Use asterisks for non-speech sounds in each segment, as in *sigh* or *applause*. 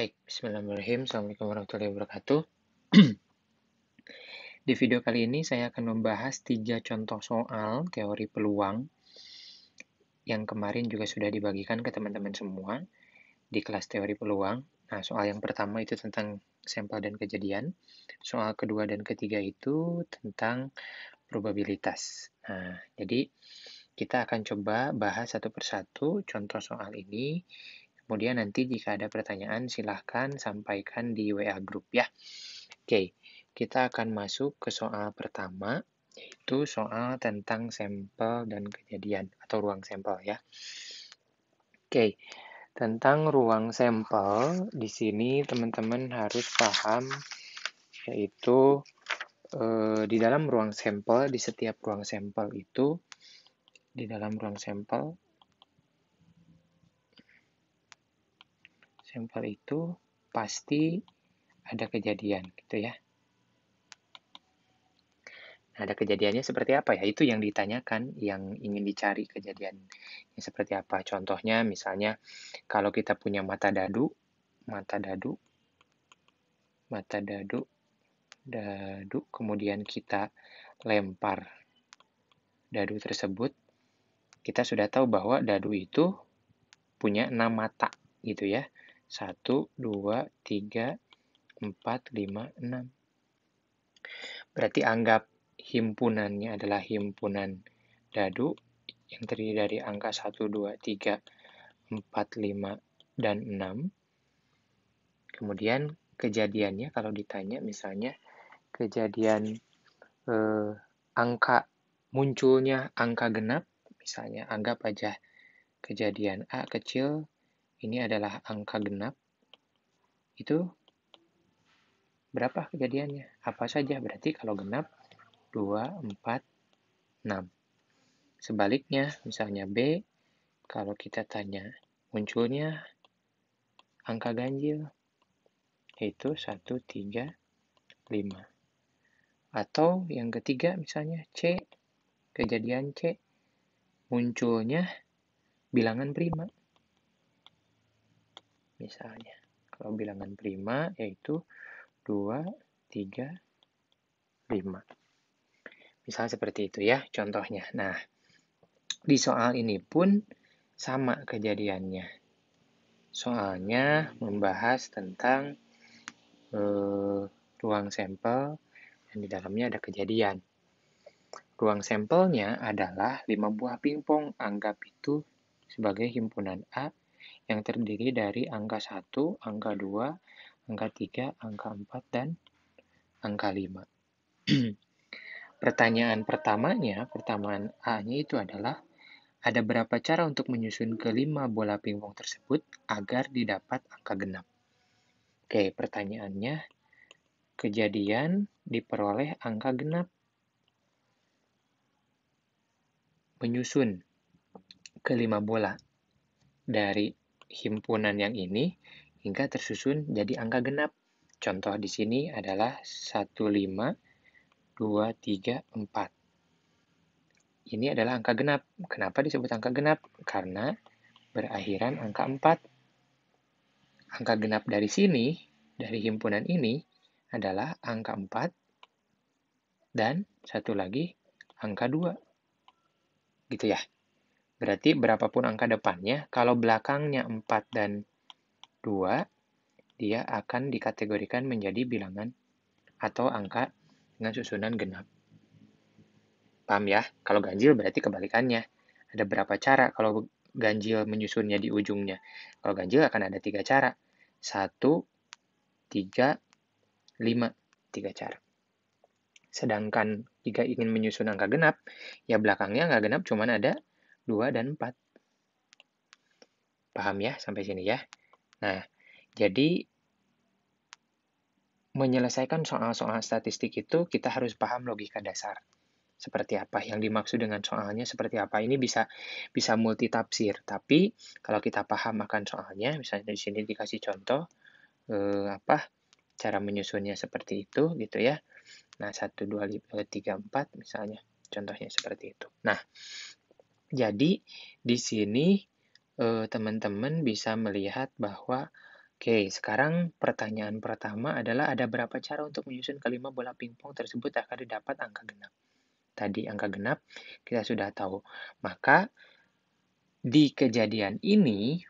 Baik, bismillahirrahmanirrahim. Assalamualaikum warahmatullahi wabarakatuh. *clears throat* Di video kali ini saya akan membahas tiga contoh soal teori peluang yang kemarin juga sudah dibagikan ke teman-teman semua di kelas teori peluang. Nah, soal yang pertama itu tentang sampel dan kejadian. Soal kedua dan ketiga itu tentang probabilitas. Nah, jadi kita akan coba bahas satu persatu contoh soal ini Kemudian nanti jika ada pertanyaan silahkan sampaikan di WA grup ya. Oke, kita akan masuk ke soal pertama yaitu soal tentang sampel dan kejadian atau ruang sampel ya. Oke, tentang ruang sampel di sini teman-teman harus paham yaitu e, di dalam ruang sampel di setiap ruang sampel itu di dalam ruang sampel sampel itu pasti ada kejadian gitu ya. Nah, ada kejadiannya seperti apa ya? Itu yang ditanyakan, yang ingin dicari kejadian seperti apa. Contohnya misalnya kalau kita punya mata dadu, mata dadu, mata dadu, dadu, kemudian kita lempar dadu tersebut, kita sudah tahu bahwa dadu itu punya enam mata gitu ya. 1, 2, 3, 4, 5, 6. Berarti anggap himpunannya adalah himpunan dadu yang terdiri dari angka 1, 2, 3, 4, 5, dan 6. Kemudian kejadiannya kalau ditanya misalnya kejadian eh, angka munculnya angka genap misalnya anggap aja kejadian A kecil ini adalah angka genap, itu berapa kejadiannya? Apa saja? Berarti kalau genap 2, 4, 6. Sebaliknya, misalnya B, kalau kita tanya munculnya angka ganjil, yaitu 1, 3, 5. Atau yang ketiga misalnya C, kejadian C, munculnya bilangan prima, misalnya. Kalau bilangan prima yaitu 2, 3, 5. Misalnya seperti itu ya contohnya. Nah, di soal ini pun sama kejadiannya. Soalnya membahas tentang eh, ruang sampel dan di dalamnya ada kejadian. Ruang sampelnya adalah 5 buah pingpong. Anggap itu sebagai himpunan A yang terdiri dari angka 1, angka 2, angka 3, angka 4, dan angka 5. *clears throat* Pertanyaan pertamanya, pertamaan A-nya itu adalah, ada berapa cara untuk menyusun kelima bola pingpong tersebut agar didapat angka genap? Oke, pertanyaannya, kejadian diperoleh angka genap. Menyusun kelima bola dari himpunan yang ini hingga tersusun jadi angka genap. Contoh di sini adalah 15234. Ini adalah angka genap. Kenapa disebut angka genap? Karena berakhiran angka 4. Angka genap dari sini, dari himpunan ini, adalah angka 4 dan satu lagi angka 2. Gitu ya. Berarti berapapun angka depannya, kalau belakangnya 4 dan 2, dia akan dikategorikan menjadi bilangan atau angka dengan susunan genap. Paham ya? Kalau ganjil berarti kebalikannya. Ada berapa cara kalau ganjil menyusunnya di ujungnya? Kalau ganjil akan ada tiga cara. Satu, tiga, lima. Tiga cara. Sedangkan jika ingin menyusun angka genap, ya belakangnya angka genap cuma ada 2, dan 4. Paham ya sampai sini ya? Nah, jadi menyelesaikan soal-soal statistik itu kita harus paham logika dasar. Seperti apa yang dimaksud dengan soalnya seperti apa. Ini bisa bisa multi tafsir. tapi kalau kita paham akan soalnya, misalnya di sini dikasih contoh eh, apa cara menyusunnya seperti itu gitu ya. Nah, satu dua eh, tiga empat misalnya contohnya seperti itu. Nah, jadi di sini eh, teman-teman bisa melihat bahwa Oke, okay, sekarang pertanyaan pertama adalah ada berapa cara untuk menyusun kelima bola pingpong tersebut agar didapat angka genap. Tadi angka genap kita sudah tahu. Maka di kejadian ini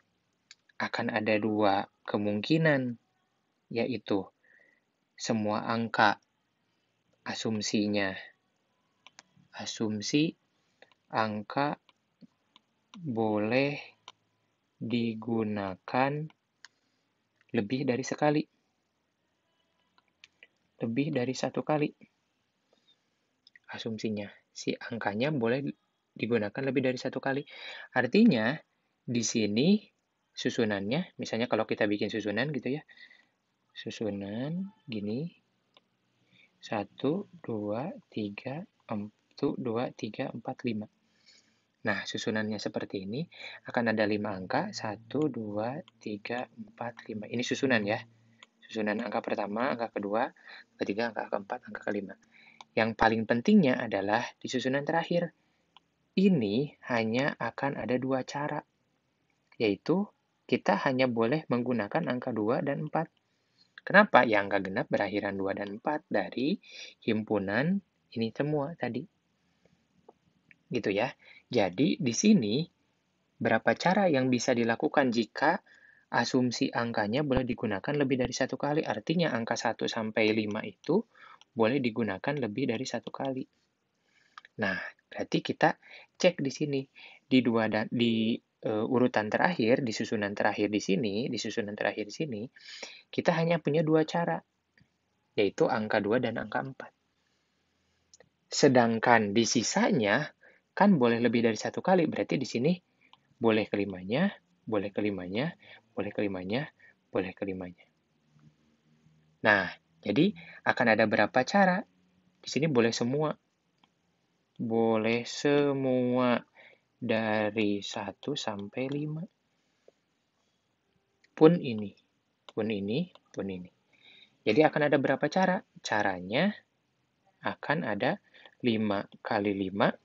akan ada dua kemungkinan, yaitu semua angka asumsinya. Asumsi angka boleh digunakan lebih dari sekali. Lebih dari satu kali. Asumsinya, si angkanya boleh digunakan lebih dari satu kali. Artinya, di sini susunannya, misalnya kalau kita bikin susunan gitu ya, susunan gini, satu dua tiga empat dua 2, 3, 4, 5. Nah, susunannya seperti ini. Akan ada 5 angka. 1, 2, 3, 4, 5. Ini susunan ya. Susunan angka pertama, angka kedua, angka ketiga, angka keempat, angka kelima. Yang paling pentingnya adalah di susunan terakhir. Ini hanya akan ada dua cara. Yaitu, kita hanya boleh menggunakan angka 2 dan 4. Kenapa? Ya, angka genap berakhiran 2 dan 4 dari himpunan ini semua tadi. Gitu ya. Jadi, di sini berapa cara yang bisa dilakukan jika asumsi angkanya boleh digunakan lebih dari satu kali. Artinya angka 1 sampai 5 itu boleh digunakan lebih dari satu kali. Nah, berarti kita cek di sini di dua dan di uh, urutan terakhir, di susunan terakhir di sini, di susunan terakhir di sini, kita hanya punya dua cara, yaitu angka 2 dan angka 4. Sedangkan di sisanya Kan boleh lebih dari satu kali, berarti di sini boleh kelimanya, boleh kelimanya, boleh kelimanya, boleh kelimanya. Nah, jadi akan ada berapa cara? Di sini boleh semua. Boleh semua dari 1 sampai 5. Pun ini, pun ini, pun ini. Jadi akan ada berapa cara? Caranya akan ada 5 kali 5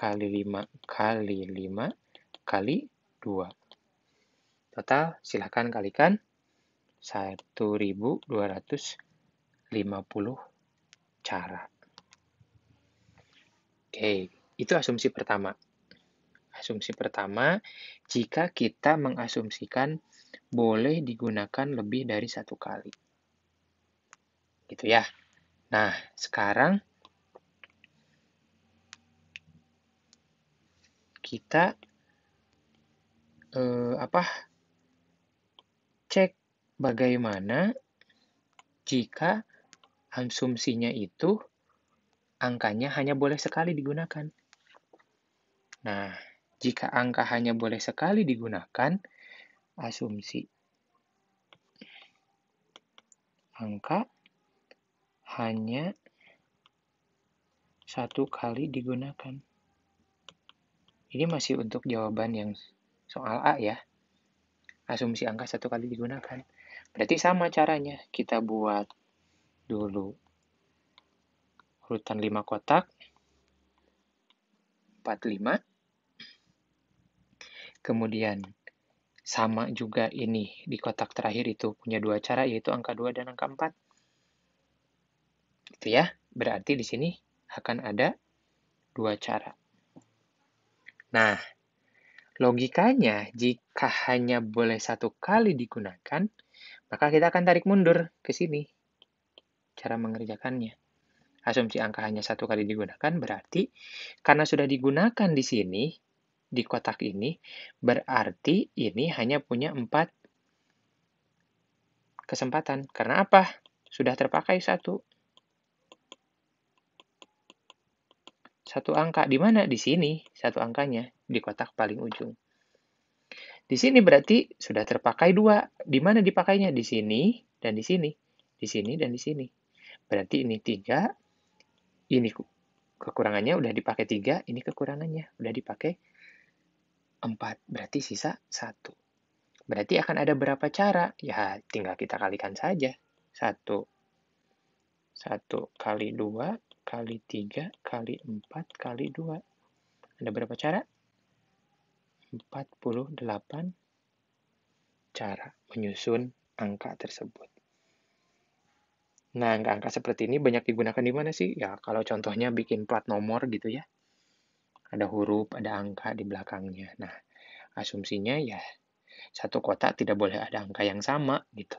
kali 5 kali 5 kali 2. Total silahkan kalikan 1250 cara. Oke, itu asumsi pertama. Asumsi pertama, jika kita mengasumsikan boleh digunakan lebih dari satu kali. Gitu ya. Nah, sekarang kita eh, apa cek bagaimana jika asumsinya itu angkanya hanya boleh sekali digunakan. Nah, jika angka hanya boleh sekali digunakan, asumsi angka hanya satu kali digunakan. Ini masih untuk jawaban yang soal A ya. Asumsi angka satu kali digunakan. Berarti sama caranya. Kita buat dulu urutan 5 kotak. 45. Kemudian sama juga ini di kotak terakhir itu punya dua cara yaitu angka 2 dan angka 4. Itu ya. Berarti di sini akan ada dua cara. Nah, logikanya jika hanya boleh satu kali digunakan, maka kita akan tarik mundur ke sini. Cara mengerjakannya. Asumsi angka hanya satu kali digunakan berarti karena sudah digunakan di sini, di kotak ini, berarti ini hanya punya empat kesempatan. Karena apa? Sudah terpakai satu. satu angka. Di mana? Di sini, satu angkanya, di kotak paling ujung. Di sini berarti sudah terpakai dua. Di mana dipakainya? Di sini dan di sini. Di sini dan di sini. Berarti ini tiga, ini kekurangannya udah dipakai tiga, ini kekurangannya udah dipakai empat. Berarti sisa satu. Berarti akan ada berapa cara? Ya, tinggal kita kalikan saja. Satu. Satu kali dua kali 3 kali 4 kali 2. Ada berapa cara? 48 cara menyusun angka tersebut. Nah, angka-angka seperti ini banyak digunakan di mana sih? Ya, kalau contohnya bikin plat nomor gitu ya. Ada huruf, ada angka di belakangnya. Nah, asumsinya ya satu kotak tidak boleh ada angka yang sama gitu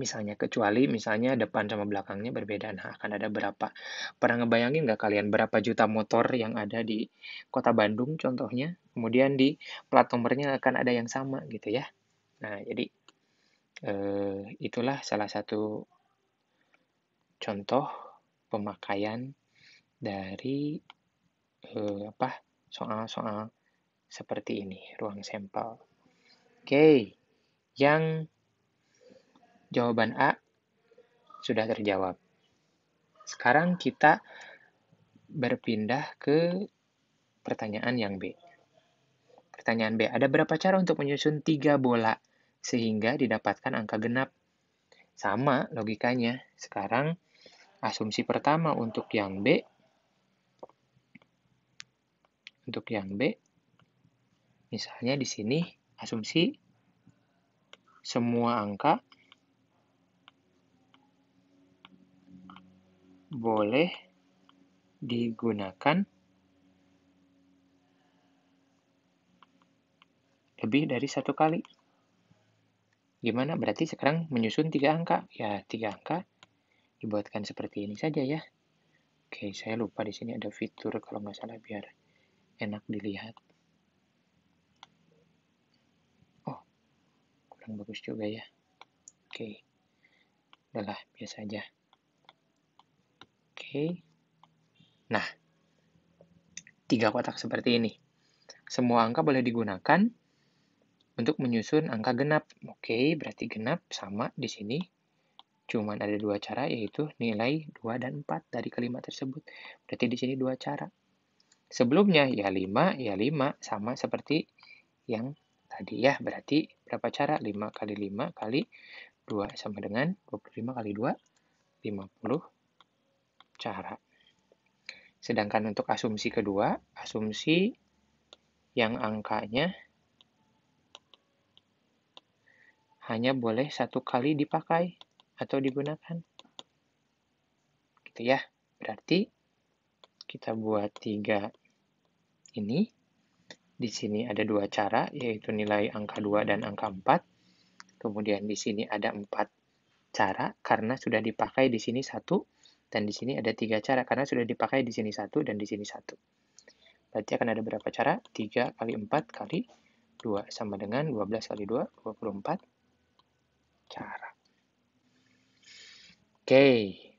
misalnya kecuali misalnya depan sama belakangnya berbeda nah akan ada berapa pernah ngebayangin nggak kalian berapa juta motor yang ada di kota Bandung contohnya kemudian di plat nomornya akan ada yang sama gitu ya nah jadi eh, itulah salah satu contoh pemakaian dari eh, apa soal-soal seperti ini ruang sampel oke okay. yang Jawaban A sudah terjawab. Sekarang kita berpindah ke pertanyaan yang B. Pertanyaan B, ada berapa cara untuk menyusun tiga bola sehingga didapatkan angka genap? Sama logikanya. Sekarang asumsi pertama untuk yang B untuk yang B misalnya di sini asumsi semua angka boleh digunakan lebih dari satu kali. Gimana? Berarti sekarang menyusun tiga angka. Ya, tiga angka dibuatkan seperti ini saja ya. Oke, saya lupa di sini ada fitur kalau nggak salah biar enak dilihat. Oh, kurang bagus juga ya. Oke, udahlah biasa aja okay. nah tiga kotak seperti ini semua angka boleh digunakan untuk menyusun angka genap oke okay, berarti genap sama di sini cuman ada dua cara yaitu nilai 2 dan 4 dari kelima tersebut. Berarti di sini dua cara. Sebelumnya ya 5, ya 5 sama seperti yang tadi ya. Berarti berapa cara? 5 kali 5 kali 2 sama dengan 25 kali 2 50 cara. Sedangkan untuk asumsi kedua, asumsi yang angkanya hanya boleh satu kali dipakai atau digunakan. Gitu ya. Berarti kita buat tiga ini. Di sini ada dua cara, yaitu nilai angka 2 dan angka 4. Kemudian di sini ada empat cara, karena sudah dipakai di sini satu dan di sini ada tiga cara, karena sudah dipakai di sini satu dan di sini satu. Berarti akan ada berapa cara? 3 kali 4 kali 2 sama dengan 12 kali 2, 24 cara. Oke,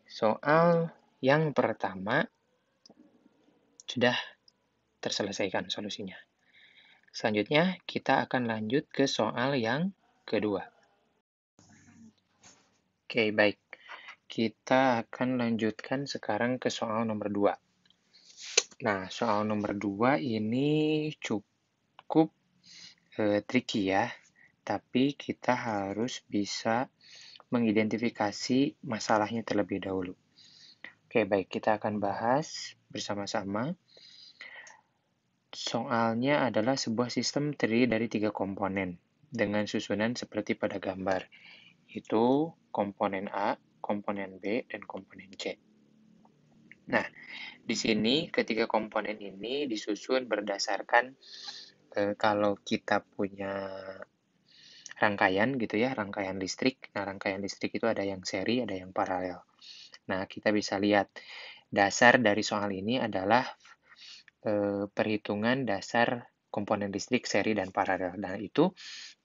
soal yang pertama sudah terselesaikan solusinya. Selanjutnya, kita akan lanjut ke soal yang kedua. Oke, baik kita akan lanjutkan sekarang ke soal nomor 2. Nah, soal nomor 2 ini cukup e, tricky ya, tapi kita harus bisa mengidentifikasi masalahnya terlebih dahulu. Oke, baik, kita akan bahas bersama-sama. Soalnya adalah sebuah sistem terdiri dari tiga komponen dengan susunan seperti pada gambar. Itu komponen A, komponen B dan komponen C. Nah, di sini ketiga komponen ini disusun berdasarkan e, kalau kita punya rangkaian gitu ya, rangkaian listrik. Nah, rangkaian listrik itu ada yang seri, ada yang paralel. Nah, kita bisa lihat dasar dari soal ini adalah e, perhitungan dasar komponen listrik seri dan paralel. Dan nah, itu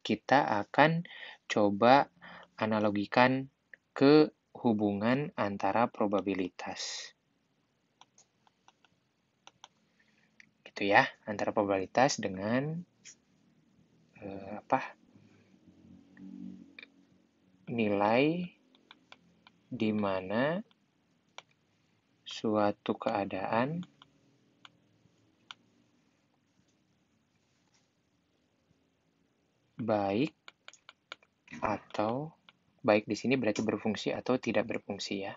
kita akan coba analogikan ke hubungan antara probabilitas. Gitu ya, antara probabilitas dengan eh, apa? nilai di mana suatu keadaan baik atau Baik di sini berarti berfungsi atau tidak berfungsi ya.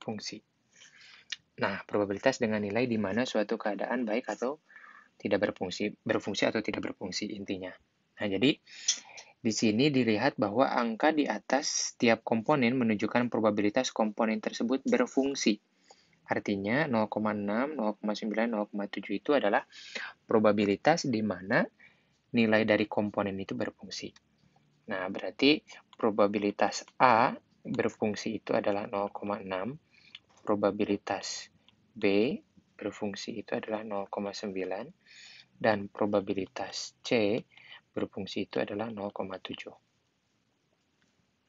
Fungsi. Nah, probabilitas dengan nilai di mana suatu keadaan baik atau tidak berfungsi, berfungsi atau tidak berfungsi intinya. Nah, jadi di sini dilihat bahwa angka di atas setiap komponen menunjukkan probabilitas komponen tersebut berfungsi. Artinya 0,6, 0,9, 0,7 itu adalah probabilitas di mana nilai dari komponen itu berfungsi. Nah, berarti probabilitas A berfungsi itu adalah 0,6, probabilitas B berfungsi itu adalah 0,9, dan probabilitas C berfungsi itu adalah 0,7.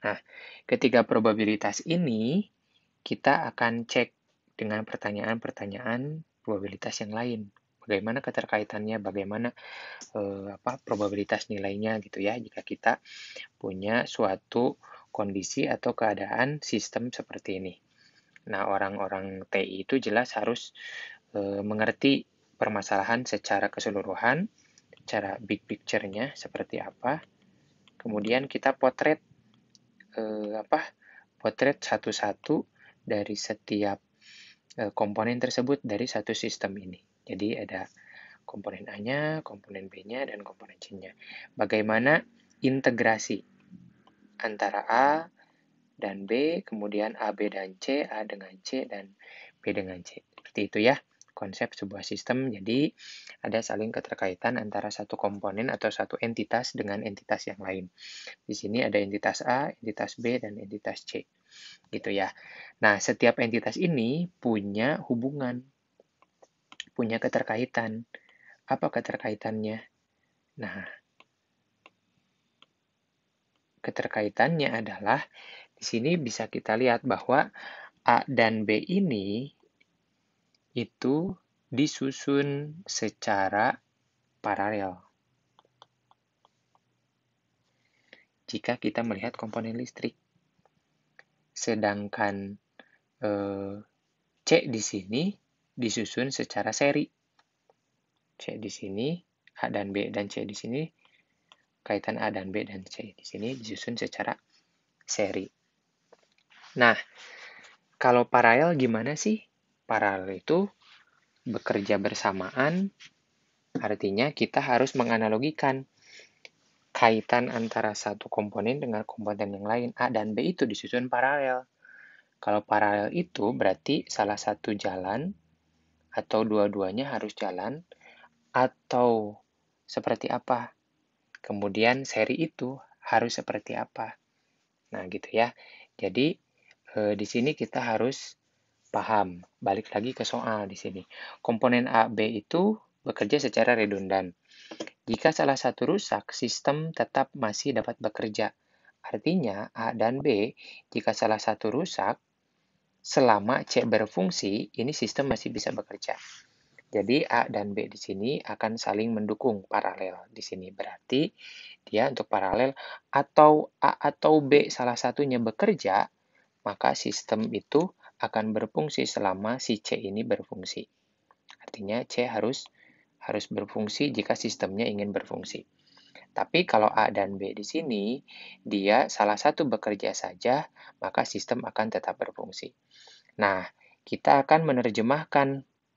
Nah, ketiga probabilitas ini kita akan cek dengan pertanyaan-pertanyaan probabilitas yang lain bagaimana keterkaitannya, bagaimana eh, apa probabilitas nilainya gitu ya jika kita punya suatu kondisi atau keadaan sistem seperti ini. Nah, orang-orang TI itu jelas harus eh, mengerti permasalahan secara keseluruhan, cara big picture-nya seperti apa. Kemudian kita potret eh, apa? Potret satu-satu dari setiap komponen tersebut dari satu sistem ini. Jadi ada komponen A-nya, komponen B-nya, dan komponen C-nya. Bagaimana integrasi antara A dan B, kemudian A, B, dan C, A dengan C, dan B dengan C. Seperti itu ya konsep sebuah sistem. Jadi ada saling keterkaitan antara satu komponen atau satu entitas dengan entitas yang lain. Di sini ada entitas A, entitas B, dan entitas C. Gitu ya. Nah, setiap entitas ini punya hubungan punya keterkaitan. Apa keterkaitannya? Nah, keterkaitannya adalah di sini bisa kita lihat bahwa A dan B ini itu disusun secara paralel. Jika kita melihat komponen listrik, sedangkan eh, C di sini disusun secara seri. C di sini, A dan B dan C di sini, kaitan A dan B dan C di sini disusun secara seri. Nah, kalau paralel gimana sih? Paralel itu bekerja bersamaan, artinya kita harus menganalogikan kaitan antara satu komponen dengan komponen yang lain. A dan B itu disusun paralel. Kalau paralel itu berarti salah satu jalan atau dua-duanya harus jalan atau seperti apa. Kemudian seri itu harus seperti apa. Nah, gitu ya. Jadi e, di sini kita harus paham. Balik lagi ke soal di sini. Komponen A, B itu bekerja secara redundan. Jika salah satu rusak, sistem tetap masih dapat bekerja. Artinya, A dan B, jika salah satu rusak, selama C berfungsi, ini sistem masih bisa bekerja. Jadi A dan B di sini akan saling mendukung paralel. Di sini berarti dia untuk paralel atau A atau B salah satunya bekerja, maka sistem itu akan berfungsi selama si C ini berfungsi. Artinya C harus harus berfungsi jika sistemnya ingin berfungsi. Tapi kalau A dan B di sini, dia salah satu bekerja saja, maka sistem akan tetap berfungsi. Nah, kita akan menerjemahkan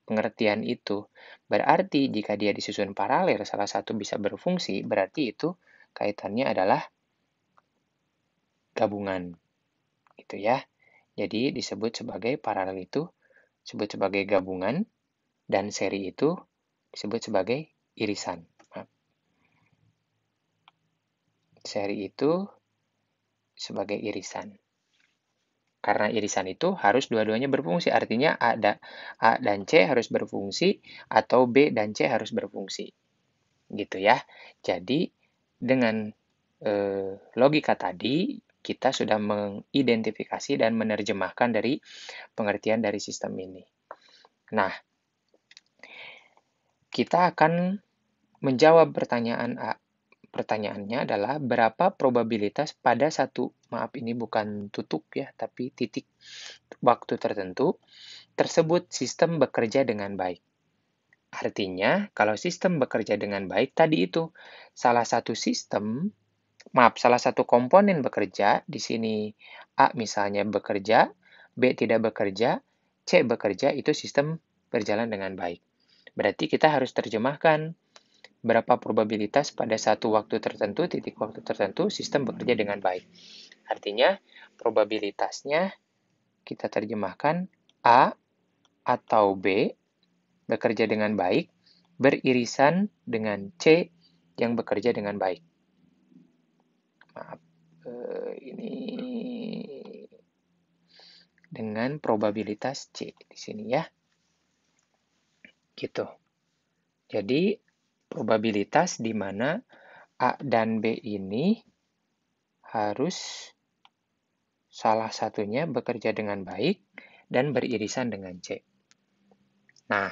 pengertian itu. Berarti jika dia disusun paralel, salah satu bisa berfungsi, berarti itu kaitannya adalah gabungan. Gitu ya. Jadi disebut sebagai paralel itu disebut sebagai gabungan dan seri itu disebut sebagai irisan. seri itu sebagai irisan. Karena irisan itu harus dua-duanya berfungsi. Artinya A, A dan C harus berfungsi atau B dan C harus berfungsi. Gitu ya. Jadi dengan e, logika tadi kita sudah mengidentifikasi dan menerjemahkan dari pengertian dari sistem ini. Nah, kita akan menjawab pertanyaan A. Pertanyaannya adalah berapa probabilitas pada satu, maaf ini bukan tutup ya, tapi titik waktu tertentu, tersebut sistem bekerja dengan baik. Artinya, kalau sistem bekerja dengan baik tadi itu, salah satu sistem, maaf, salah satu komponen bekerja, di sini A misalnya bekerja, B tidak bekerja, C bekerja, itu sistem berjalan dengan baik. Berarti kita harus terjemahkan berapa probabilitas pada satu waktu tertentu, titik waktu tertentu, sistem bekerja hmm. dengan baik. Artinya, probabilitasnya kita terjemahkan A atau B bekerja dengan baik beririsan dengan C yang bekerja dengan baik. Maaf, eh, ini dengan probabilitas C di sini ya. Gitu. Jadi probabilitas di mana A dan B ini harus salah satunya bekerja dengan baik dan beririsan dengan C. Nah,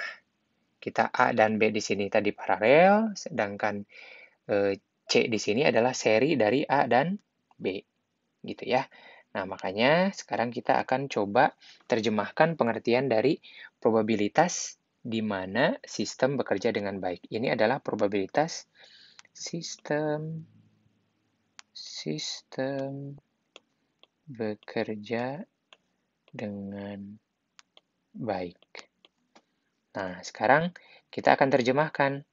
kita A dan B di sini tadi paralel, sedangkan eh, C di sini adalah seri dari A dan B. Gitu ya. Nah, makanya sekarang kita akan coba terjemahkan pengertian dari probabilitas di mana sistem bekerja dengan baik. Ini adalah probabilitas sistem sistem bekerja dengan baik. Nah, sekarang kita akan terjemahkan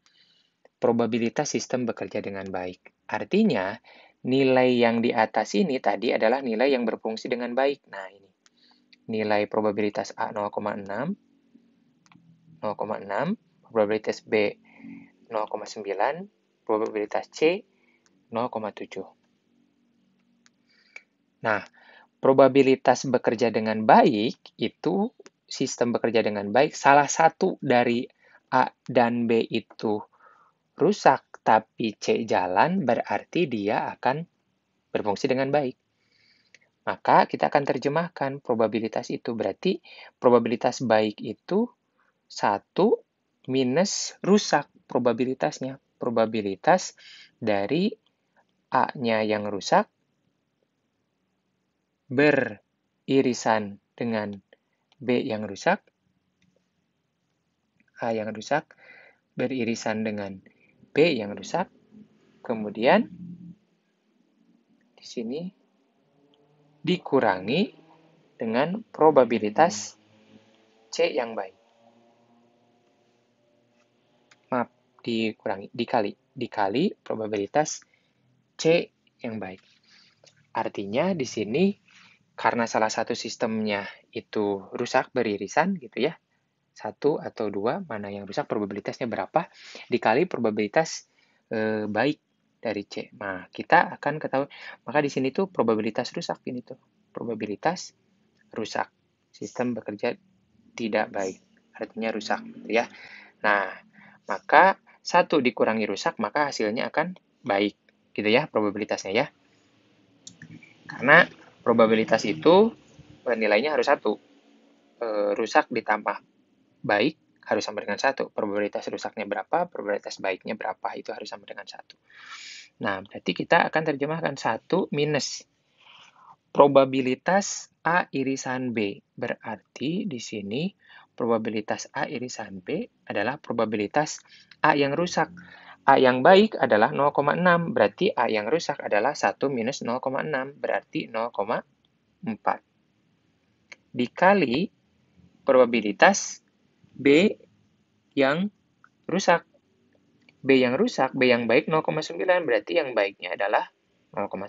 probabilitas sistem bekerja dengan baik. Artinya, nilai yang di atas ini tadi adalah nilai yang berfungsi dengan baik. Nah, ini. Nilai probabilitas A 0,6 0,6, probabilitas B 0,9, probabilitas C 0,7. Nah, probabilitas bekerja dengan baik itu sistem bekerja dengan baik salah satu dari A dan B itu rusak tapi C jalan berarti dia akan berfungsi dengan baik. Maka kita akan terjemahkan probabilitas itu berarti probabilitas baik itu 1 minus rusak probabilitasnya. Probabilitas dari A-nya yang rusak beririsan dengan B yang rusak. A yang rusak beririsan dengan B yang rusak. Kemudian di sini dikurangi dengan probabilitas C yang baik. dikurangi dikali dikali probabilitas C yang baik. Artinya di sini karena salah satu sistemnya itu rusak beririsan gitu ya. Satu atau dua, mana yang rusak probabilitasnya berapa, dikali probabilitas e, baik dari C. Nah, kita akan ketahui, maka di sini tuh probabilitas rusak ini tuh, probabilitas rusak. Sistem bekerja tidak baik, artinya rusak gitu ya. Nah, maka satu dikurangi rusak, maka hasilnya akan baik. Gitu ya probabilitasnya ya. Karena probabilitas itu nilainya harus satu. E, rusak ditambah baik harus sama dengan satu. Probabilitas rusaknya berapa, probabilitas baiknya berapa, itu harus sama dengan satu. Nah, berarti kita akan terjemahkan satu minus probabilitas A irisan B. Berarti di sini probabilitas A irisan B adalah probabilitas A yang rusak. A yang baik adalah 0,6, berarti A yang rusak adalah 1 minus 0,6, berarti 0,4. Dikali probabilitas B yang rusak. B yang rusak, B yang baik 0,9, berarti yang baiknya adalah 0,1.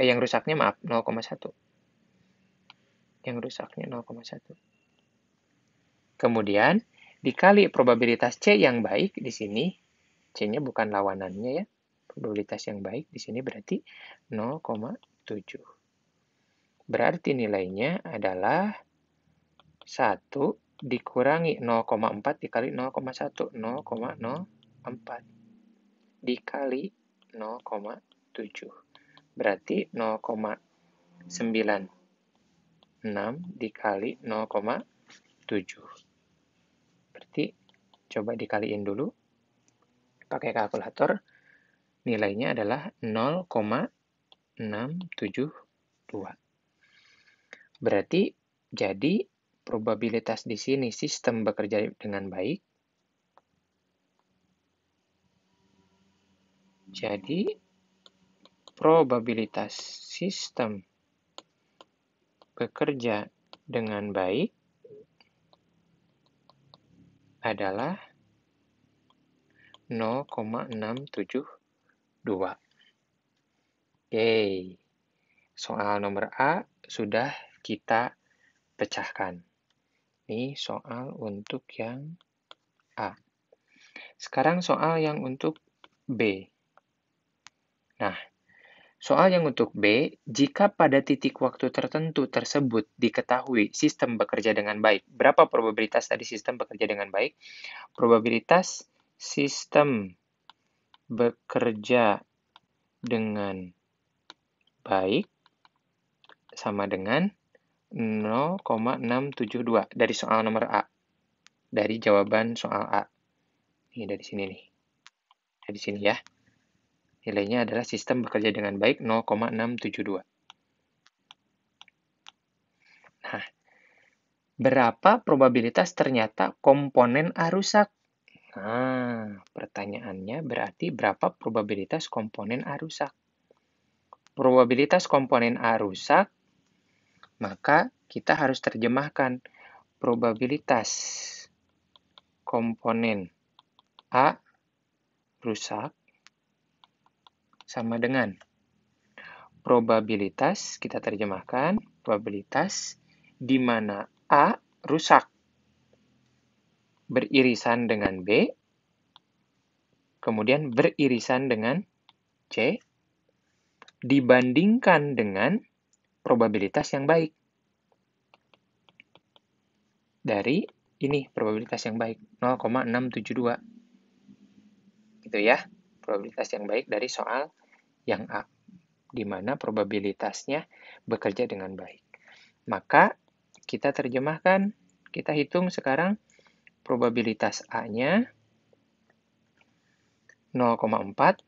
Eh, yang rusaknya maaf, 0,1. Yang rusaknya 0,1. Kemudian, dikali probabilitas C yang baik di sini, C-nya bukan lawanannya ya, probabilitas yang baik di sini berarti 0,7. Berarti nilainya adalah 1 dikurangi 0,4 dikali 0,1, 0,04 dikali 0,7. Berarti 0,96 dikali 0,7. Coba dikaliin dulu pakai kalkulator. Nilainya adalah 0,672. Berarti jadi probabilitas di sini sistem bekerja dengan baik. Jadi probabilitas sistem bekerja dengan baik adalah 0,672. Oke, soal nomor A sudah kita pecahkan. Ini soal untuk yang A. Sekarang soal yang untuk B. Nah, Soal yang untuk B, jika pada titik waktu tertentu tersebut diketahui sistem bekerja dengan baik, berapa probabilitas tadi sistem bekerja dengan baik? Probabilitas sistem bekerja dengan baik sama dengan 0,672 dari soal nomor A. Dari jawaban soal A. Ini dari sini nih. Dari sini ya. Nilainya adalah sistem bekerja dengan baik 0,672. Nah, berapa probabilitas ternyata komponen A rusak? Nah, pertanyaannya berarti berapa probabilitas komponen A rusak? Probabilitas komponen A rusak, maka kita harus terjemahkan probabilitas komponen A rusak sama dengan probabilitas, kita terjemahkan, probabilitas di mana A rusak beririsan dengan B, kemudian beririsan dengan C, dibandingkan dengan probabilitas yang baik. Dari ini probabilitas yang baik 0,672. Gitu ya, probabilitas yang baik dari soal yang A, di mana probabilitasnya bekerja dengan baik. Maka kita terjemahkan, kita hitung sekarang probabilitas A-nya 0,4.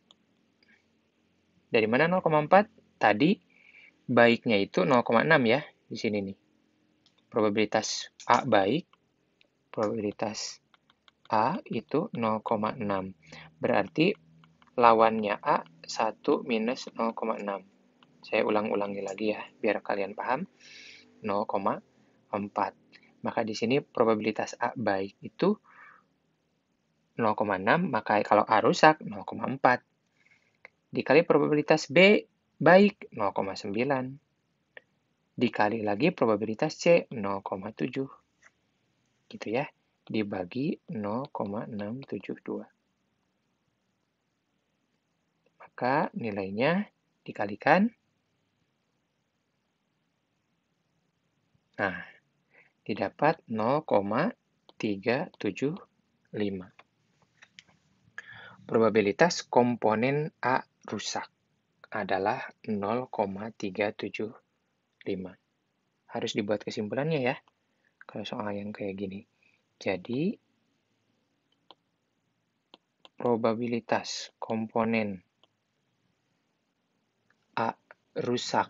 Dari mana 0,4? Tadi baiknya itu 0,6 ya, di sini nih. Probabilitas A baik, probabilitas A itu 0,6. Berarti lawannya A 1 minus 0,6. Saya ulang-ulangi lagi ya, biar kalian paham. 0,4. Maka di sini probabilitas A baik itu 0,6, maka kalau A rusak 0,4. Dikali probabilitas B baik 0,9. Dikali lagi probabilitas C 0,7. Gitu ya, dibagi 0,672 maka nilainya dikalikan. Nah, didapat 0,375. Probabilitas komponen A rusak adalah 0,375. Harus dibuat kesimpulannya ya, kalau soal yang kayak gini. Jadi, probabilitas komponen rusak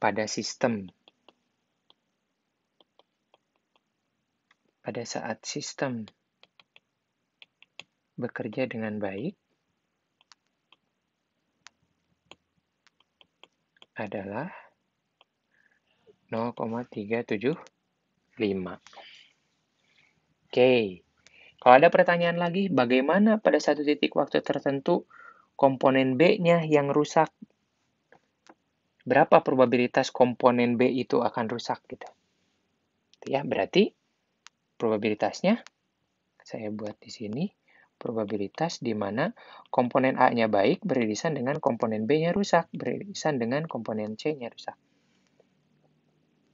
pada sistem. Pada saat sistem bekerja dengan baik, adalah 0,375. Oke, kalau ada pertanyaan lagi, bagaimana pada satu titik waktu tertentu komponen B-nya yang rusak berapa probabilitas komponen B itu akan rusak gitu. gitu. Ya, berarti probabilitasnya saya buat di sini probabilitas di mana komponen A-nya baik beririsan dengan komponen B-nya rusak, beririsan dengan komponen C-nya rusak.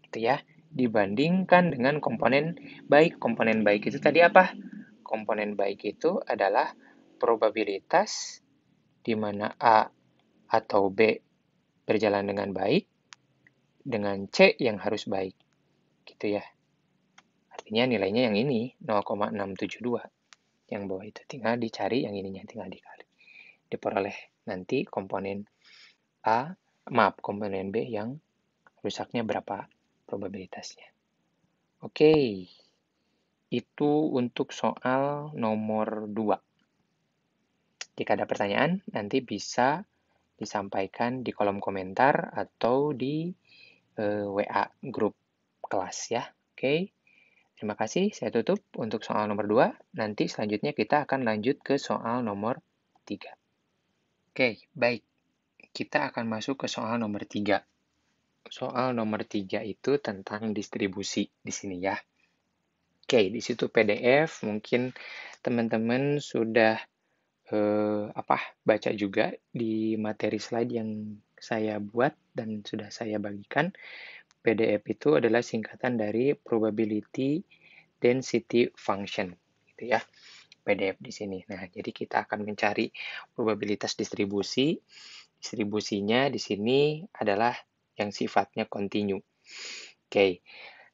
Gitu ya. Dibandingkan dengan komponen baik. Komponen baik itu tadi apa? Komponen baik itu adalah probabilitas di mana A atau B berjalan dengan baik dengan C yang harus baik. Gitu ya. Artinya nilainya yang ini 0,672. Yang bawah itu tinggal dicari yang ininya tinggal dikali. Diperoleh nanti komponen A, maaf komponen B yang rusaknya berapa probabilitasnya. Oke. Itu untuk soal nomor 2. Jika ada pertanyaan, nanti bisa disampaikan di kolom komentar atau di uh, eh, WA grup kelas ya. Oke. Okay. Terima kasih, saya tutup untuk soal nomor 2. Nanti selanjutnya kita akan lanjut ke soal nomor 3. Oke, baik. Kita akan masuk ke soal nomor 3. Soal nomor 3 itu tentang distribusi di sini ya. Oke, di situ PDF mungkin teman-teman sudah eh, apa baca juga di materi slide yang saya buat dan sudah saya bagikan. PDF e itu adalah singkatan dari probability density function, gitu ya. PDF e di sini. Nah, jadi kita akan mencari probabilitas distribusi. Distribusinya di sini adalah yang sifatnya kontinu. Oke.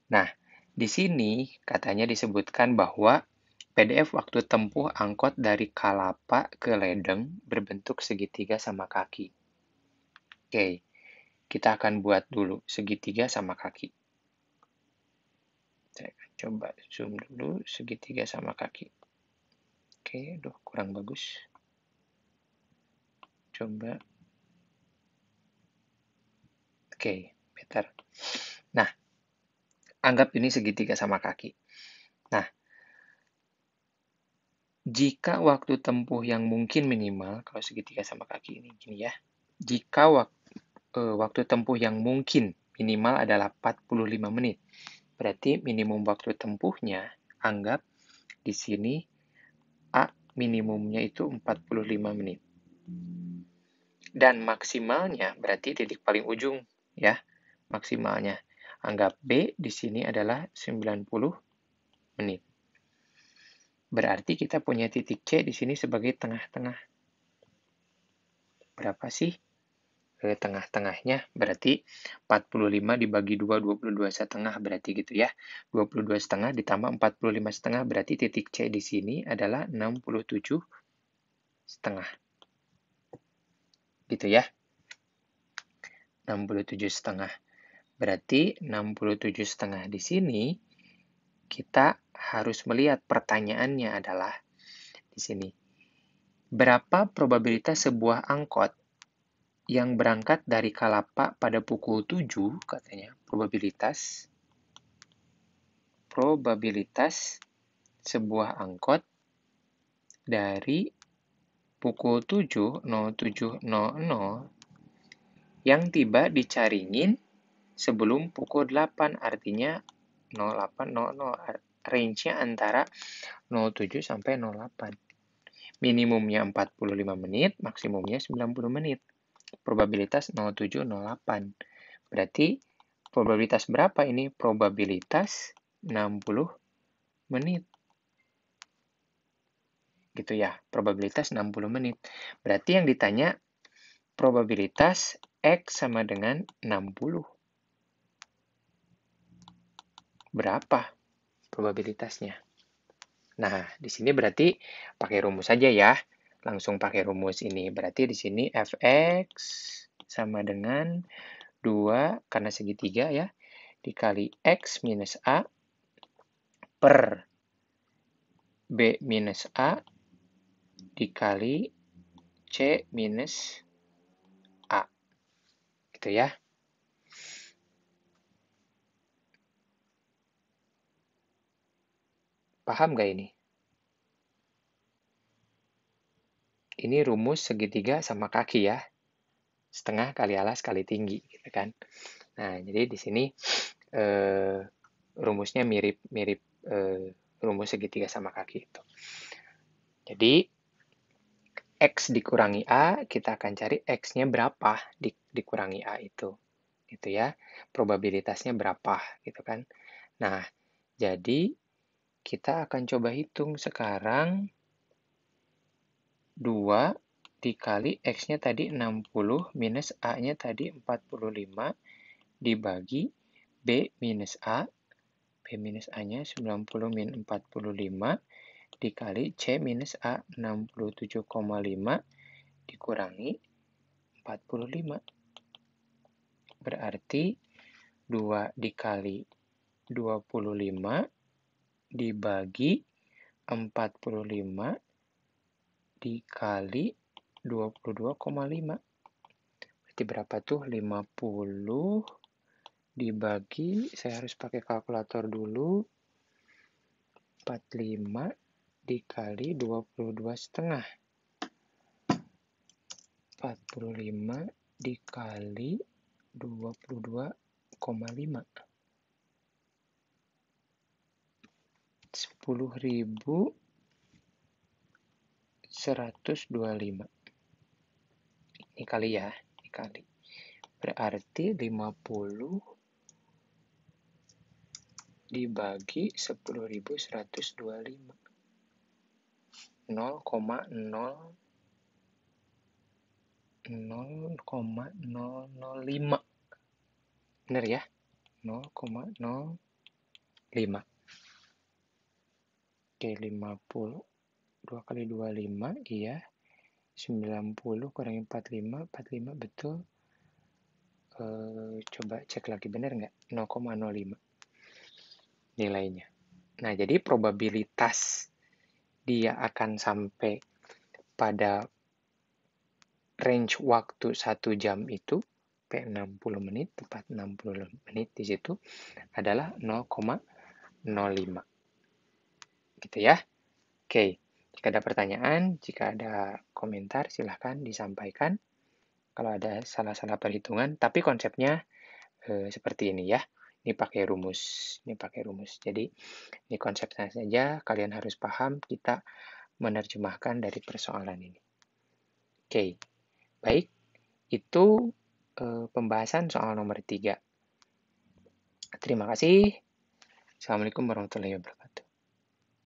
Nah, di sini katanya disebutkan bahwa PDF waktu tempuh angkot dari Kalapa ke Ledeng berbentuk segitiga sama kaki. Oke, kita akan buat dulu segitiga sama kaki. Saya akan coba zoom dulu segitiga sama kaki. Oke, aduh kurang bagus. Coba. Oke, better. Nah, anggap ini segitiga sama kaki. Nah, jika waktu tempuh yang mungkin minimal, kalau segitiga sama kaki ini gini ya. Jika wak, e, waktu tempuh yang mungkin minimal adalah 45 menit. Berarti minimum waktu tempuhnya anggap di sini A minimumnya itu 45 menit. Dan maksimalnya berarti titik paling ujung ya, maksimalnya. Anggap B di sini adalah 90 menit. Berarti kita punya titik C di sini sebagai tengah-tengah. Berapa sih eh, tengah-tengahnya? Berarti 45 dibagi 2, 22 setengah berarti gitu ya. 22 setengah ditambah 45 setengah berarti titik C di sini adalah 67 setengah. Gitu ya. 67 setengah. Berarti 67 setengah di sini kita harus melihat pertanyaannya adalah di sini. Berapa probabilitas sebuah angkot yang berangkat dari Kalapa pada pukul 7 katanya probabilitas probabilitas sebuah angkot dari pukul 7.07.00 yang tiba di Caringin sebelum pukul 8 artinya 08.00 range-nya antara 07 sampai 08. Minimumnya 45 menit, maksimumnya 90 menit. Probabilitas 07 08, Berarti probabilitas berapa ini? Probabilitas 60 menit. Gitu ya, probabilitas 60 menit. Berarti yang ditanya probabilitas X sama dengan 60. Berapa? probabilitasnya. Nah, di sini berarti pakai rumus saja ya. Langsung pakai rumus ini. Berarti di sini fx sama dengan 2 karena segitiga ya. Dikali x minus a per b minus a dikali c minus a. Gitu ya. Paham gak ini? Ini rumus segitiga sama kaki ya. Setengah kali alas kali tinggi gitu kan. Nah, jadi di sini eh, rumusnya mirip-mirip eh, rumus segitiga sama kaki itu. Jadi X dikurangi A, kita akan cari X-nya berapa di, dikurangi A itu. Gitu ya, probabilitasnya berapa gitu kan. Nah, jadi kita akan coba hitung sekarang 2 dikali X-nya tadi 60 minus A-nya tadi 45 dibagi B minus A. B minus A-nya 90 minus 45 dikali C minus A 67,5 dikurangi 45. Berarti 2 dikali 25 dibagi 45 dikali 22,5. Berarti berapa tuh? 50 dibagi, saya harus pakai kalkulator dulu. 45 dikali 22 setengah. 45 dikali 22,5. 10.125. Ini kali ya, ini kali. Berarti 50 dibagi 10.125. 0,0 0,005 benar ya 0,05 Oke, 50. 2 kali 25, iya. 90 kurangi 45, 45 betul. E, coba cek lagi, benar nggak? 0,05 nilainya. Nah, jadi probabilitas dia akan sampai pada range waktu 1 jam itu, P60 menit, tepat 60 menit di situ, adalah 0,05 gitu ya. Oke, jika ada pertanyaan, jika ada komentar, silahkan disampaikan. Kalau ada salah-salah perhitungan, tapi konsepnya eh, seperti ini ya. Ini pakai rumus, ini pakai rumus. Jadi, ini konsepnya saja, kalian harus paham kita menerjemahkan dari persoalan ini. Oke, baik. Itu eh, pembahasan soal nomor tiga. Terima kasih. Assalamualaikum warahmatullahi wabarakatuh.